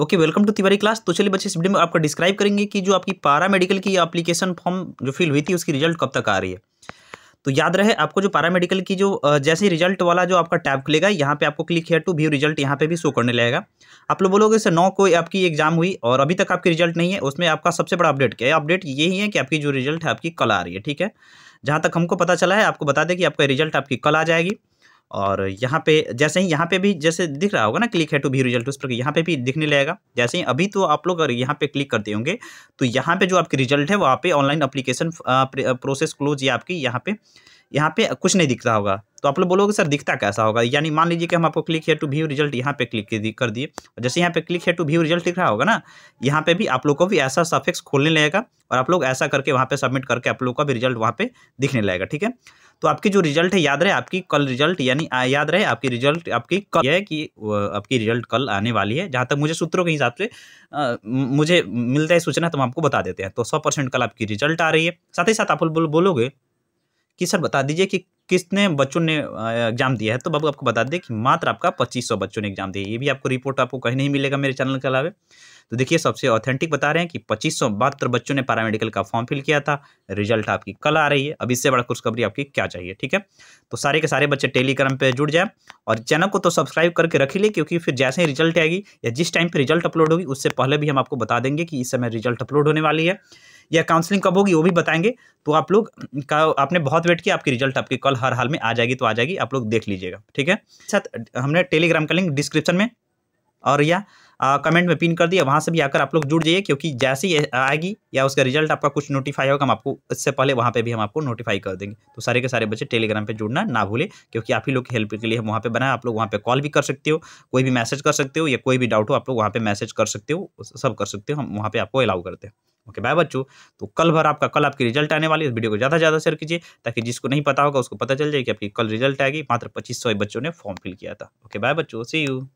okay welcome to Tiwari class तो चलिए बच्चे इस वीडियो में आपका डिस्क्राइब करेंगे कि जो आपकी पारा मेडिकल की एप्लीकेशन फॉर्म जो फिल हुई थी उसकी रिजल्ट कब तक आ रही है तो याद रहे आपको जो पारा मेडिकल की जो जैसे रिजल्ट वाला जो आपका टैब खुलेगा यहाँ पे आपको क्लिक है टू व्यू रिजल्ट यहाँ पे भी शो करने लगेगा आप लोग बोलोगे सर नौ को आपकी एग्जाम हुई और अभी तक आपकी रिजल्ट नहीं है उसमें आपका सबसे बड़ा अपडेट क्या है अपडेट यही है कि आपकी जो रिजल्ट है आपकी कल आ रही है ठीक है जहाँ तक हमको पता चला है आपको बता दें कि आपका रिजल्ट आपकी कल आ जाएगी और यहाँ पे जैसे ही यहाँ पे भी जैसे दिख रहा होगा ना क्लिक है टू भी रिजल्ट उस पर यहाँ पे भी दिखने लगेगा जैसे ही अभी तो आप लोग अगर यहाँ पे क्लिक करते होंगे तो यहाँ पे जो आपकी रिजल्ट है वहाँ पे ऑनलाइन अप्लीकेशन प्रोसेस क्लोज या आपकी यहाँ पे यहाँ पे कुछ नहीं दिख रहा होगा तो आप लोग बोलोगे सर दिखता कैसा होगा यानी मान लीजिए कि हम आपको क्लिक है टू व्यू रिजल्ट यहाँ पे क्लिक कर दिए और जैसे यहाँ पे क्लिक है टू व्यू रिजल्ट दिख रहा होगा ना यहाँ पे भी आप लोग को भी ऐसा सफिक्स खोलने लगेगा और आप लोग ऐसा करके वहाँ पे सबमिट करके आप लोग का भी रिजल्ट वहाँ पे दिखने लगेगा ठीक है तो आपकी जो रिजल्ट है याद रहे आपकी कल रिजल्ट यानी याद रहे आपकी रिजल्ट आपकी कल है कि आपकी रिजल्ट कल आने वाली है जहाँ तक मुझे सूत्रों के हिसाब से मुझे मिलता है सूचना तो हम आपको बता देते हैं तो सौ परसेंट कल आपकी रिजल्ट आ रही है साथ ही साथ आप बोलोगे कि सर बता दीजिए कि किसने बच्चों ने एग्जाम दिया है तो बाबू आपको बता दें कि मात्र आपका पच्चीस सौ बच्चों ने एग्जाम दिया ये भी आपको रिपोर्ट आपको कहीं नहीं मिलेगा मेरे चैनल के अलावा तो देखिए सबसे ऑथेंटिक बता रहे हैं कि पच्चीस सौ बहत्तर बच्चों ने पैरामेडिकल का फॉर्म फिल किया था रिजल्ट आपकी कल आ रही है अब इससे बड़ा खुशखबरी आपकी क्या चाहिए ठीक है तो सारे के सारे बच्चे टेलीग्राम पर जुड़ जाए और चैनल को तो सब्सक्राइब करके रख ले क्योंकि फिर जैसे ही रिजल्ट आएगी या जिस टाइम पर रिजल्ट अपलोड होगी उससे पहले भी हम आपको बता देंगे कि इस समय रिजल्ट अपलोड होने वाली है या काउंसलिंग कब होगी वो भी बताएंगे तो आप लोग का आपने बहुत वेट किया आपकी रिजल्ट आपकी कल हर हाल में आ जाएगी तो आ जाएगी आप लोग देख लीजिएगा ठीक है साथ हमने टेलीग्राम का लिंक डिस्क्रिप्शन में और या कमेंट में पिन कर दिया वहाँ से भी आकर आप लोग जुड़ जाइए क्योंकि जैसे ही आएगी या उसका रिजल्ट आपका कुछ नोटिफाई होगा हम आपको इससे पहले वहाँ पर भी हम आपको नोटिफाई कर देंगे तो सारे के सारे बच्चे टेलीग्राम पर जुड़ना ना भूले क्योंकि आप ही लोग की हेल्प के लिए हम वहाँ पर बनाए आप लोग वहाँ पर कॉल भी कर सकते हो कोई भी मैसेज कर सकते हो या कोई भी डाउट हो आप लोग वहाँ पर मैसेज कर सकते हो सब कर सकते हो हम वहाँ पर आपको अलाउ करते हैं ओके बाय बच्चों तो कल भर आपका कल आपकी रिजल्ट आने वाली है वीडियो को ज़्यादा से ज़्यादा शेयर कीजिए ताकि जिसको नहीं पता होगा उसको पता चल जाए कि आपकी कल रिजल्ट आएगी मात्र पच्चीस बच्चों ने फॉर्म फिल किया था ओके बाय बच्चों सी यू